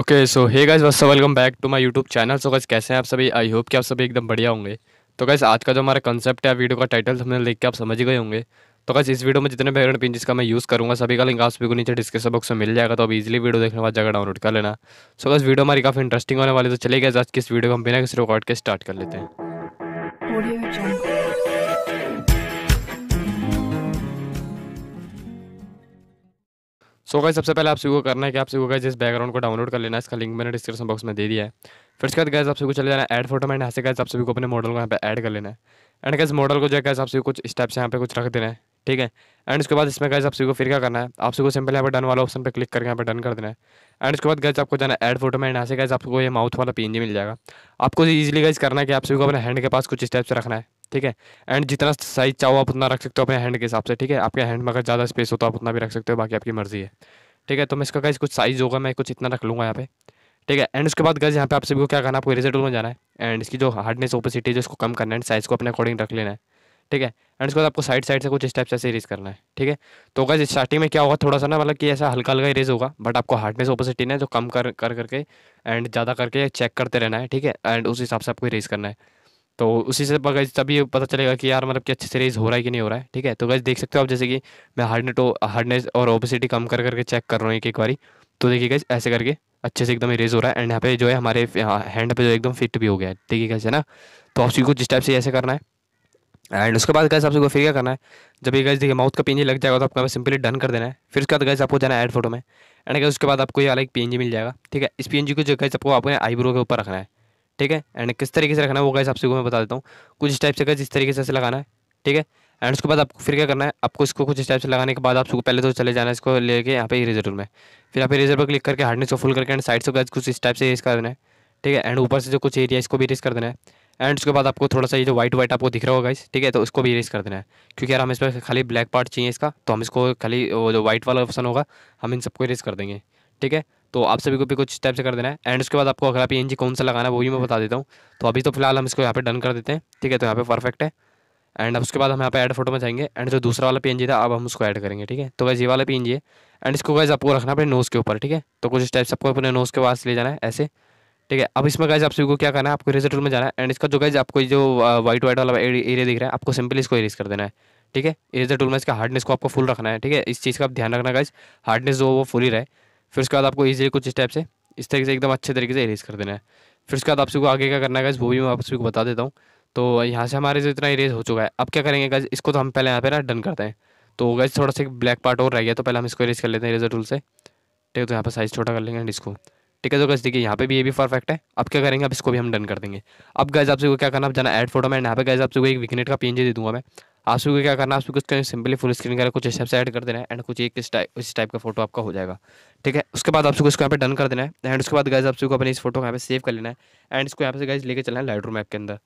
Okay so hey guys बस welcome back to my YouTube channel so guys कैसे हैं आप सभी आई होप कि आप सभी एकदम बढ़िया होंगे तो गाइस आज का जो हमारा कंसेप्ट है वीडियो का टाइटल हमने लिख के आप समझ गए होंगे तो गाइस इस वीडियो में जितने बैकग्राउंड पिंजेस का मैं यूज़ करूँगा सभी का लिंक आप सभी को नीचे डिस्क्रिप्शन बॉक्स में मिल जाएगा तो आप इजिली वीडियो देखने बाद जगह डाउनलोड कर लेना सो गाइस वीडियो हमारी काफ़ी इंटरेस्टिंग होने वाली तो चले गए आज की इस वीडियो को हम बिना किसी रिकॉर्ड के स्टार्ट कर लेते हैं सो गाइज सबसे पहले आप सभी को करना है कि आप सभी को गाइज इस बैकग्राउंड को डाउनलोड कर लेना है इसका लिंक मैंने डिस्क्रिप्शन बॉक्स में दे दिया है फिर उसके बाद गैस आप सभी को चले जाना ऐड फोटो में यहाँ से गैस आप सभी को अपने मॉडल को यहाँ पे ऐड कर लेना है एंड गैस मॉडल को जो है आपसे कुछ स्टेप्स यहाँ पे कुछ रख देना है ठीक है एंड उसके बाद इसमें गैस आप सभी को फिर क्या करना है आप सभी को सिंपल यहाँ पर डन वाला ऑप्शन पर क्लिक करके यहाँ पर डन कर देना है एंड उसके बाद गैस आपको जाना ऐड फोटो में यहाँ से गैस आपको ये माउथ वाला पी मिल जाएगा आपको इजीली गैस करना है कि आप सभी को अपने हैंड के पास कुछ स्टेप्स रखना है ठीक है एंड जितना साइज चाहो आप उतना रख सकते हो अपने हैंड के हिसाब से ठीक है आपके हैंड में अगर ज़्यादा स्पेस हो तो आप उतना भी रख सकते हो बाकी आपकी मर्जी है ठीक है तो मैं इसका गाइज कुछ साइज़ होगा मैं कुछ इतना रख लूँगा यहाँ पे ठीक है एंड उसके बाद गाइज यहाँ पे आप सभी को क्या करना है आपको रिजल्ट में जाना है एंड इसकी जो हार्डनेस ओपेसिटी है उसको कम करना है एंड साइज़ को अपने अकॉर्डिंग रख लेना है ठीक है एंड उसके बाद आपको साइड साइड से कुछ स्टेप्स ऐसे इरेज करना है ठीक है तो गाइज स्टार्टिंग में क्या होगा थोड़ा सा ना मतलब कि ऐसा हल्का हल्का इरेज होगा बट आपको हार्डनेस ओपोसिटी ना जो कम कर कर करके एंड ज़्यादा करके चेक करते रहना है ठीक है एंड उस हिसाब से आपको इरेज करना है तो उसी से गज तभी पता चलेगा कि यार मतलब कि अच्छे से रेज हो रहा है कि नहीं हो रहा है ठीक है तो गज देख सकते हो आप जैसे कि मैं हार्डनेट हार्डनेस तो, और ओबिसिटी कम कर करके चेक कर रहा हूँ एक एक बारी तो देखिए गज ऐसे करके अच्छे से एकदम रेज हो रहा है एंड यहाँ पे जो है हमारे हैंड पे जो एकदम फिट भी हो गया है देखिए कैसे ना तो आप कुछ जिस टाइप से ऐसे करना है एंड उसके बाद गैस सबको फिर क्या करना है जब ये गैस देखिए माउथ का पीएनजी लग जाएगा तो आपको सिंपली डन कर देना है फिर उसके बाद गैस आपको जाना है एड फोटो में एंड गैस उसके बाद आपको ये वाला एक पीएनजी मिल जाएगा ठीक है इस पीएनजी को जो गैस आपको अपने आईब्रो के ऊपर रखना है ठीक है एंड किस तरीके से रखना है वो गाइस आपसे मैं बता देता हूँ कुछ इस टाइप से गाइस इस तरीके से लगाना है ठीक है एंड उसके बाद आपको फिर क्या करना है आपको इसको कुछ इस टाइप से लगाने के बाद आपको पहले तो चले जाना है इसको लेके यहाँ पे इरेजर में फिर आप इरेजर पर क्लिक करके हार्डनेस को फुल करके एंड साइड से गाइस कुछ इस टाइप से इरेज कर देना है ठीक है एंड ऊपर से जो कुछ एरिया इसको भी इरेज कर देना है एंड उसके बाद आपको थोड़ा सा ये जो व्हाइट व्हाइट आपको दिख रहा होगा इस ठीक है तो उसको भी इरेज कर देना है क्योंकि यार हम इस पर खाली ब्लैक पार्ट चाहिए इसका तो हम इसको खाली वो जो व्हाइट वाला ऑप्शन होगा हम इन सबको इरेज कर देंगे ठीक है तो आप सभी को भी कुछ टाइप से कर देना है एंड उसके बाद आपको अगर आप पी e कौन सा लगाना है वो भी मैं हम्म। बता देता हूँ तो अभी तो फिलहाल हम इसको यहाँ पे डन कर देते हैं ठीक है तो यहाँ पे परफेक्ट है एंड अब उसके बाद हम यहाँ पे ऐड फोटो में जाएंगे एंड जो दूसरा वाला पी था अब हम उसको ऐड करेंगे ठीक है तो वैसे ये वाला पी है एंड इसको वैसे आपको रखना अपने नोज़ के ऊपर ठीक है तो कुछ स्टेप्स आपको अपने नोज़ के पास ले जाना है ऐसे ठीक है अब इसमें गैज आप सभी को क्या करना है आपको इरेजर टूल में जाना है एंड इसका जो गैज आपको जो वाइट वाइट वाला एरिया दिख रहा है आपको सिंपली इसको इरेज कर देना है ठीक है इरेजर टूल में इसका हार्डनेस को आपको फुल रखना है ठीक है इस चीज़ का आप ध्यान रखना गैज हार्डनेस जो वो फुल ही रहे फिर उसके बाद आपको इजीली कुछ स्टेप से इस तरीके से एकदम अच्छे तरीके से इरेज कर देना है फिर उसके बाद आप सबको आगे क्या करना है वो भी मैं आप को बता देता हूँ तो यहाँ से हमारे जो इतना इरेज हो चुका है अब क्या करेंगे गज इसको तो हम पहले यहाँ पे ना डन करते हैं तो गज थोड़ा सा ब्लैक पार्ट और रह गया तो पहले हम इसको इरेज कर लेते हैं इरेजर टूल से ठीक है तो यहाँ पर साइज़ छोटा कर लेंगे एंड इसको ठीक है तो गज देखिए यहाँ पे भी ये भी परफेक्ट है अब क्या करेंगे अब इसको भी हम डन कर देंगे अब गज आपसे क्या करना अब जाना एड फोटो में यहाँ पे गज आपसे एक विकनेट का पीएनजी दे दूंगा मैं आप सबको क्या करना है आप सबको सिंपली फुल स्क्रीन करना कुछ हिसाब से ऐड कर देना है एंड कुछ एक इस टाइप इस टाइप का फोटो आपका हो जाएगा ठीक है उसके बाद आप सबको इसको यहाँ पे डन कर देना है एंड उसके बाद गाइज आप सबको अपने इस फोटो को यहाँ पे सेव कर लेना है एंड इसको यहाँ पे गाइज लेकर चलना है लाइट रूम ऐप के अंदर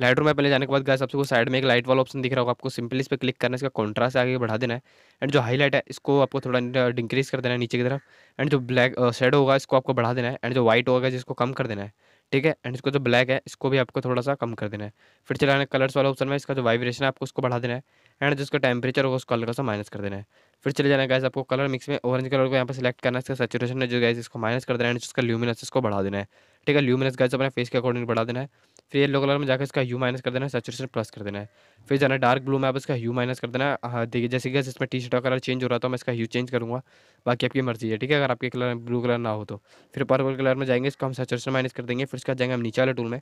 लाइट रूम में पहले जाने के बाद आप आपको साइड में एक लाइट वाला ऑप्शन दिख रहा होगा आपको सिंपली इस पर क्लिक करना है इसका कॉन्ट्रास्ट आगे बढ़ा देना है एंड जो हाईलाइट है इसको आपको थोड़ा इंक्रीज कर देना है नीचे की तरफ एंड जो ब्लैक शेड होगा इसको आपको बढ़ा देना है एंड जो व्हाइट होगा जिसको कम कर देना है ठीक है एंड इसको जो ब्लैक है इसको भी आपको थोड़ा सा कम कर देना है फिर चलाना कलर्स वाला ऑप्शन में इसका जो वाइब्रेशन है आपको उसको बढ़ा देना है एंड जिसका टेम्परेचर होगा उसको कलर सा माइनस कर देना है फिर चले जाना है गैस आपको कलर मिक्स में ऑरेंज कलर को यहाँ पर सिलेक्ट करना है इसका सेचुरेशन है जो गैस इसको माइनस कर देना है एंड इसका ल्यूमिनस इसको बढ़ा देना है ठीक है ल्यू माइनस गाइस अपने फेस के अकॉर्डिंग बढ़ा देना है फिर येलो कलर में जाकर इसका यू माइनस कर देना है सेचुरेशन प्लस कर देना है फिर जाना डार्क ब्लू में आप इसका यू माइनस कर देना है हाँ, देखिए जैसे कि इसमें टी शर्ट का कलर चेंज हो रहा था तो मैं इसका यू चेंज करूँगा बाकी आपकी मर्जी है ठीक है अगर आपके कलर ब्लू कलर ना हो तो फिर पर्पल कलर में जाएंगे इसको हम सेचुरेशन माइनस कर देंगे फिर इसका जाएंगे हम नीचे वाले टूल में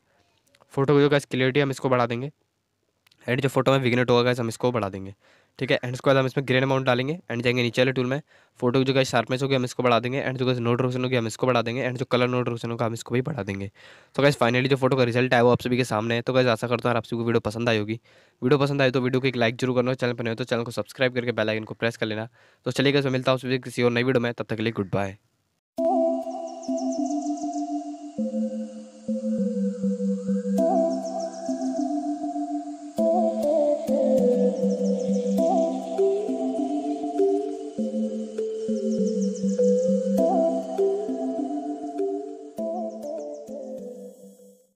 फोटो का क्लियरिटी हम इसको बढ़ा देंगे एंड जो फोटो में विगनेट होगा हम इसको बढ़ा देंगे ठीक है एंड उसके बाद हम इसमें ग्रेन अमाउंट डालेंगे एंड जाएंगे नीचे वाले टूल में फोटो की जो है शार्पनेस होगी हम इसको बढ़ा देंगे एंड जो नोट रोशन होगी हम इसको बढ़ा देंगे एंड जो कलर नोट रोशन होगा हम इसको भी बढ़ा देंगे तो कैसे फाइनली जो फोटो का रिजल्ट है वो आप सभी के सामने है तो कैसे आशा करता हूँ आप सभी को वीडियो पसंद आई होगी वीडियो पसंद आए तो वीडियो को एक लाइक जरूर करना चैनल पर नहीं हो तो चैनल को सब्सक्राइब करके बेलाइन को प्रेस कर लेना तो चलिए गाइस मिलता हूँ किसी और नई वीडियो में तब तक के लिए गुड बाय